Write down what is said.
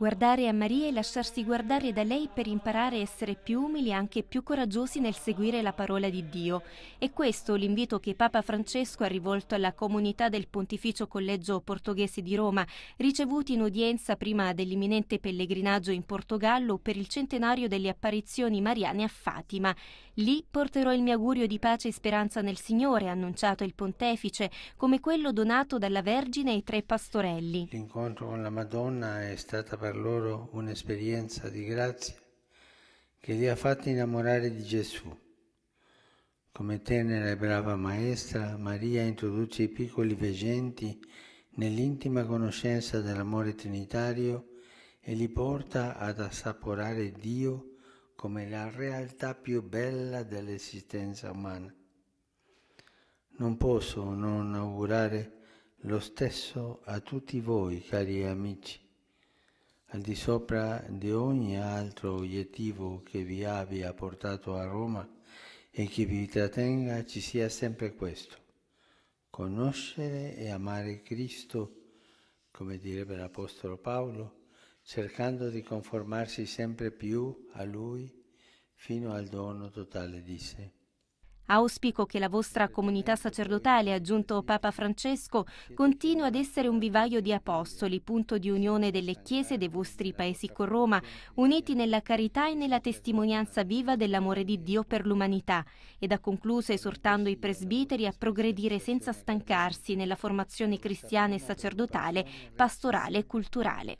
Guardare a Maria e lasciarsi guardare da lei per imparare a essere più umili e anche più coraggiosi nel seguire la parola di Dio. È questo l'invito che Papa Francesco ha rivolto alla comunità del Pontificio Collegio Portoghese di Roma, ricevuti in udienza prima dell'imminente pellegrinaggio in Portogallo per il centenario delle apparizioni mariane a Fatima. Lì porterò il mio augurio di pace e speranza nel Signore, ha annunciato il pontefice, come quello donato dalla Vergine ai tre pastorelli. L'incontro con la Madonna è stata per per loro un'esperienza di grazia che li ha fatti innamorare di Gesù. Come tenera e brava maestra, Maria introduce i piccoli veggenti nell'intima conoscenza dell'amore trinitario e li porta ad assaporare Dio come la realtà più bella dell'esistenza umana. Non posso non augurare lo stesso a tutti voi, cari amici al di sopra di ogni altro obiettivo che vi abbia portato a Roma e che vi trattenga ci sia sempre questo, conoscere e amare Cristo, come direbbe l'Apostolo Paolo, cercando di conformarsi sempre più a Lui fino al dono totale di sé. Auspico che la vostra comunità sacerdotale, aggiunto Papa Francesco, continui ad essere un vivaio di apostoli, punto di unione delle chiese dei vostri paesi con Roma, uniti nella carità e nella testimonianza viva dell'amore di Dio per l'umanità, ed ha concluso esortando i presbiteri a progredire senza stancarsi nella formazione cristiana e sacerdotale, pastorale e culturale.